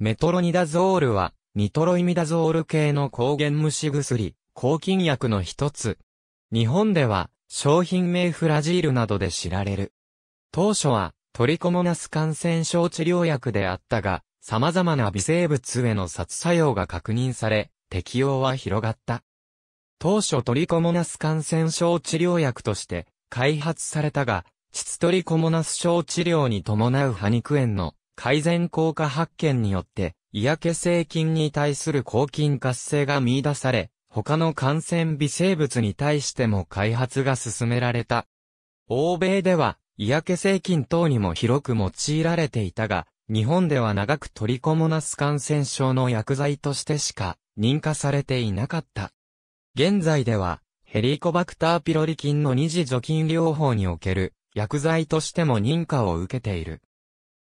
メトロニダゾールは、ニトロイミダゾール系の抗原虫薬、抗菌薬の一つ。日本では、商品名フラジールなどで知られる。当初は、トリコモナス感染症治療薬であったが、様々な微生物への殺作用が確認され、適用は広がった。当初トリコモナス感染症治療薬として開発されたが、チツトリコモナス症治療に伴う歯肉炎の改善効果発見によって、嫌気性菌に対する抗菌活性が見出され、他の感染微生物に対しても開発が進められた。欧米では、嫌気性菌等にも広く用いられていたが、日本では長くトリコモナス感染症の薬剤としてしか認可されていなかった。現在では、ヘリコバクターピロリ菌の二次除菌療法における薬剤としても認可を受けている。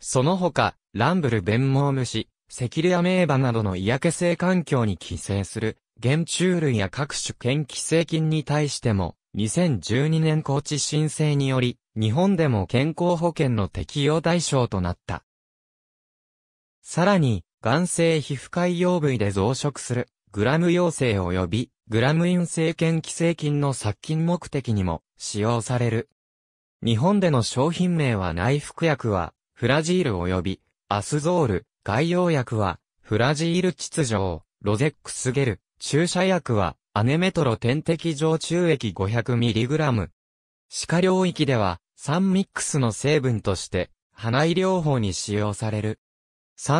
その他、ランブル弁毛虫、セキレア名馬などの嫌気性環境に寄生する、原虫類や各種嫌寄生菌に対しても、2012年高知申請により、日本でも健康保険の適用対象となった。さらに、眼性皮膚海洋部位で増殖する、グラム陽性及び、グラム陰性犬寄生菌の殺菌目的にも使用される。日本での商品名は内服薬は、フラジール及び、アスゾール、外用薬は、フラジール秩序、ロゼックスゲル、注射薬は、アネメトロ点滴上注液 500mg。歯科領域では、ンミックスの成分として、鼻医療法に使用される。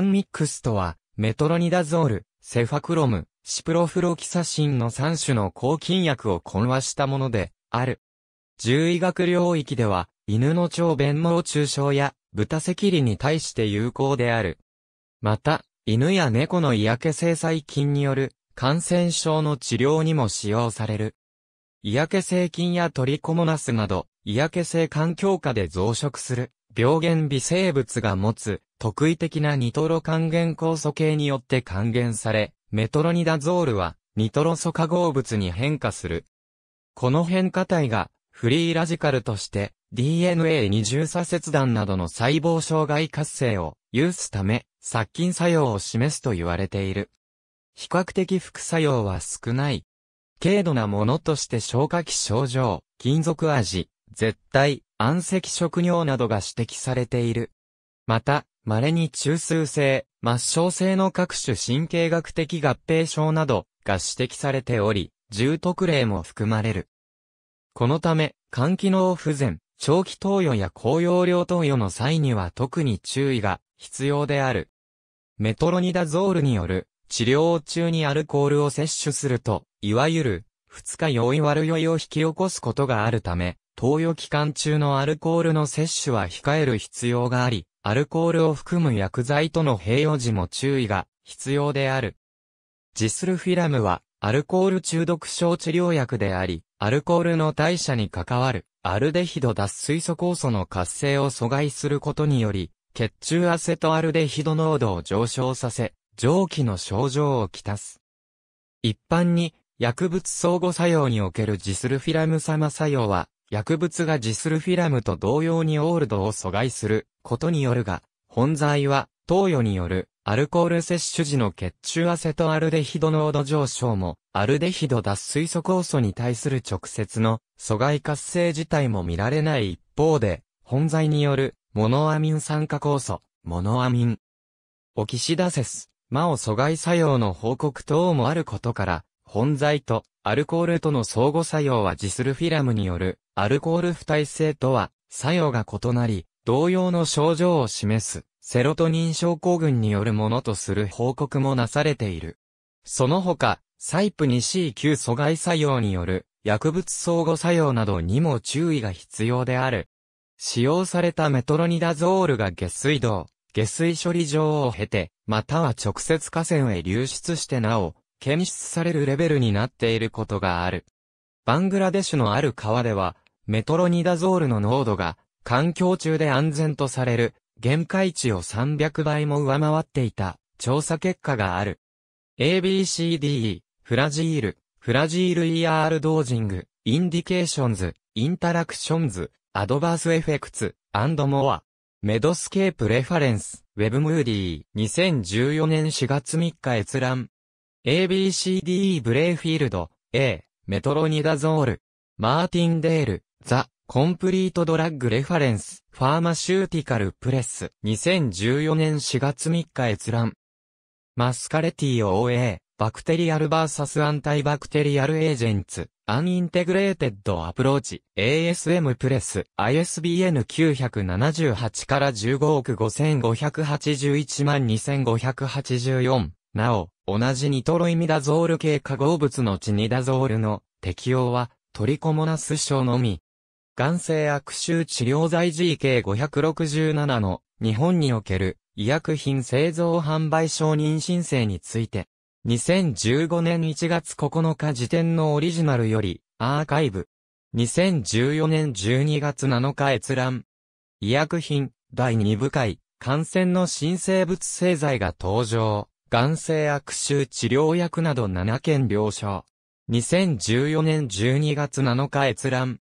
ンミックスとは、メトロニダゾール、セファクロム、シプロフロキサシンの3種の抗菌薬を混和したもので、ある。獣医学領域では、犬の腸弁毛中症や、豚赤痢に対して有効である。また、犬や猫の嫌気性細菌による感染症の治療にも使用される。嫌気性菌やトリコモナスなど、嫌気性環境下で増殖する病原微生物が持つ特異的なニトロ還元酵素系によって還元され、メトロニダゾールはニトロ素化合物に変化する。この変化体がフリーラジカルとして d n a 二重左切断などの細胞障害活性を有すため、殺菌作用を示すと言われている。比較的副作用は少ない。軽度なものとして消化器症状、金属味、絶対、暗赤食尿などが指摘されている。また、稀に中枢性、末梢性の各種神経学的合併症などが指摘されており、重篤例も含まれる。このため、肝機能不全、長期投与や高容量投与の際には特に注意が必要である。メトロニダゾールによる治療中にアルコールを摂取すると、いわゆる二日酔い悪酔いを引き起こすことがあるため、投与期間中のアルコールの摂取は控える必要があり、アルコールを含む薬剤との併用時も注意が必要である。ジスルフィラムはアルコール中毒症治療薬であり、アルコールの代謝に関わるアルデヒド脱水素酵素の活性を阻害することにより、血中アセトアルデヒド濃度を上昇させ、蒸気の症状をきたす。一般に、薬物相互作用におけるジスルフィラム様作用は、薬物がジスルフィラムと同様にオールドを阻害することによるが、本剤は投与によるアルコール摂取時の血中アセトアルデヒド濃度上昇も、アルデヒド脱水素酵素に対する直接の阻害活性自体も見られない一方で、本剤によるモノアミン酸化酵素、モノアミン、オキシダセス、魔を阻害作用の報告等もあることから、本剤とアルコールとの相互作用はジスルフィラムによるアルコール不耐性とは作用が異なり、同様の症状を示す。セロトニン症候群によるものとする報告もなされている。その他、サイプ2 c 級阻害作用による薬物相互作用などにも注意が必要である。使用されたメトロニダゾールが下水道、下水処理場を経て、または直接河川へ流出してなお、検出されるレベルになっていることがある。バングラデシュのある川では、メトロニダゾールの濃度が、環境中で安全とされる限界値を300倍も上回っていた調査結果がある。ABCDE、フラジール、フラジール ER ドージング、インディケーションズ、インタラクションズ、アドバースエフェクツ、アンドモア。メドスケープレファレンス、ウェブムーディー、2014年4月3日閲覧。ABCDE ブレイフィールド、A、メトロニダゾール、マーティンデール、ザ、コンプリートドラッグレファレンス、ファーマシューティカルプレス、2014年4月3日閲覧。マスカレティ OA、バクテリアルバーサスアンタイバクテリアルエージェンツ、アンインテグレーテッドアプローチ、ASM プレス、ISBN 978から15億5581万2584。なお、同じニトロイミダゾール系化合物のチニダゾールの適用は、トリコモナス症のみ。眼性悪臭治療剤 GK567 の日本における医薬品製造販売承認申請について、2015年1月9日時点のオリジナルよりアーカイブ。2014年12月7日閲覧。医薬品第2部会感染の新生物製剤が登場。眼性悪臭治療薬など7件了承。2014年12月7日閲覧。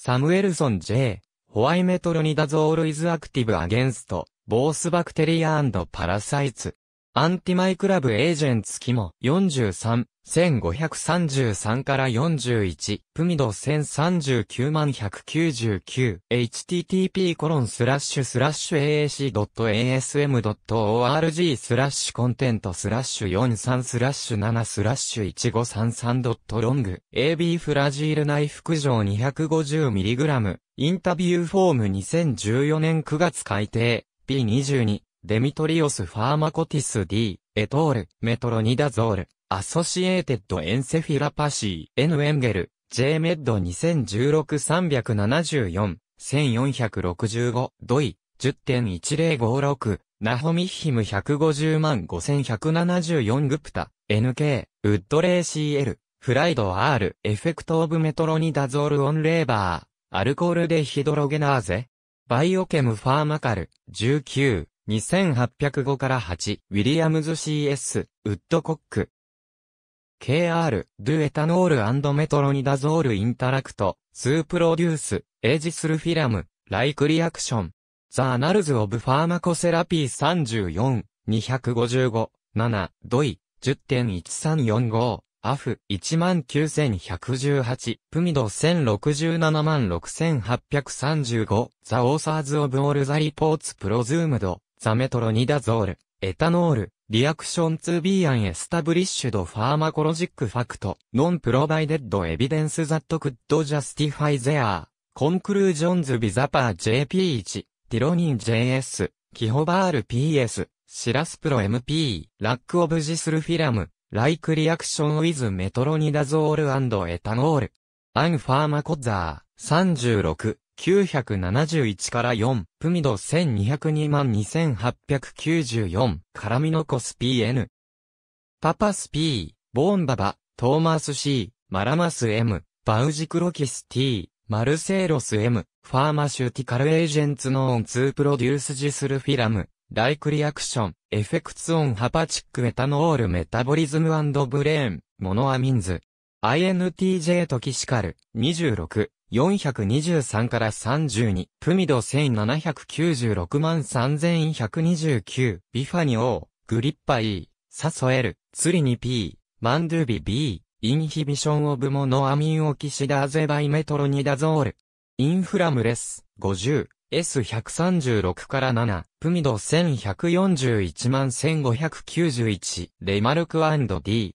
サムエルソン J、ホワイメトロニダゾールイズアクティブアゲンスト、ボースバクテリアパラサイツ。アンティマイクラブエージェンツキモ43、1533から41、プミド1039万 199http コロンスラッシュスラッシュ aac.asm.org スラッシュコンテントスラッシュ43スラッシュ7スラッシュ 1533.long AB フラジール内服上 250mg インタビューフォーム2014年9月改定 P22 デミトリオスファーマコティス D エトールメトロニダゾールアソシエーテッドエンセフィラパシー、N エンゲル、J メッド2016374、1465、ドイ、10.1056、ナホミッヒム150万5174グプタ、NK、ウッドレイ CL、フライド R、エフェクトオブメトロニダゾールオンレーバー、アルコールデヒドロゲナーゼ、バイオケムファーマカル、19、2805から8、ウィリアムズ CS、ウッドコック、KR、ドゥエタノールメトロニダゾールインタラクト、スープロデュース、エージスルフィラム、ライクリアクション。ザ・アナルズ・オブ・ファーマコセラピー34、255、7、ドイ、10.1345、アフ、19118、プミド10676835、ザ・オーサーズ・オブ・オール・ザ・リポーツ・プロズームド、ザ・メトロニダゾール。エタノール、リアクション 2B アンエスタブリッシュドファーマコロジックファクト、ノンプロバイデッドエビデンスザットクッドジャスティファイゼアー、コンクルージョンズビザパー JP1、ティロニン JS、キホバール PS、シラスプロ MP、ラックオブジスルフィラム、ライクリアクションウィズメトロニダゾールエタノール。アンファーマコザー、36、971から4、プミド1202万2894、カラミノコス PN。パパス P、ボーンババ、トーマス C、マラマス M、バウジクロキス T、マルセーロス M、ファーマシューティカルエージェンツノーン2プロデュースジスルフィラム、ライクリアクション、エフェクツオンハパチックエタノールメタボリズムブレーン、モノアミンズ。INTJ とキシカル、26。423から32、プミド1796万3129、ビファニオー、グリッパ E、サソエル、ツリニ P、マンドゥビ B、インヒビションオブモノアミンオキシダーゼバイメトロニダゾール、インフラムレス、50、S136 から7、プミド1141万1591、レマルク &D。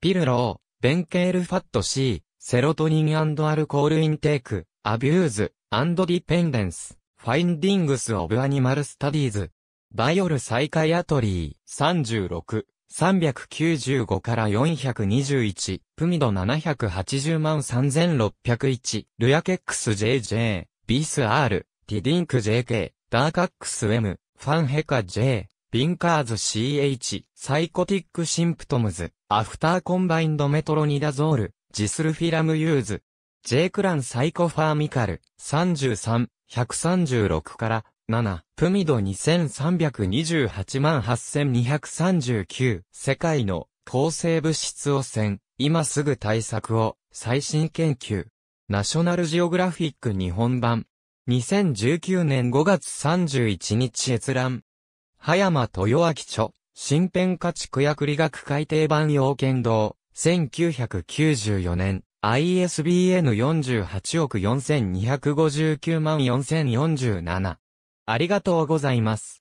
ピルロー、ベンケールファット C、セロトニンアルコールインテーク、アビューズ、アンドディペンデンス、ファインディングスオブアニマルスタディーズ、バイオルサカイアトリー、36、395から421、プミド780万3601、ルヤケックス JJ、ビス R、ティディンク JK、ダーカックス M、ファンヘカ J、ビンカーズ CH、サイコティックシンプトムズ、アフターコンバインドメトロニダゾール、ジスルフィラムユーズ、J クランサイコファーミカル、33、136から、7、プミド2328万8239、世界の抗生物質汚染、今すぐ対策を、最新研究、ナショナルジオグラフィック日本版、2019年5月31日閲覧、葉山豊明著、新編家畜薬理学改訂版要件堂、1994年、ISBN 48億4259万4047。ありがとうございます。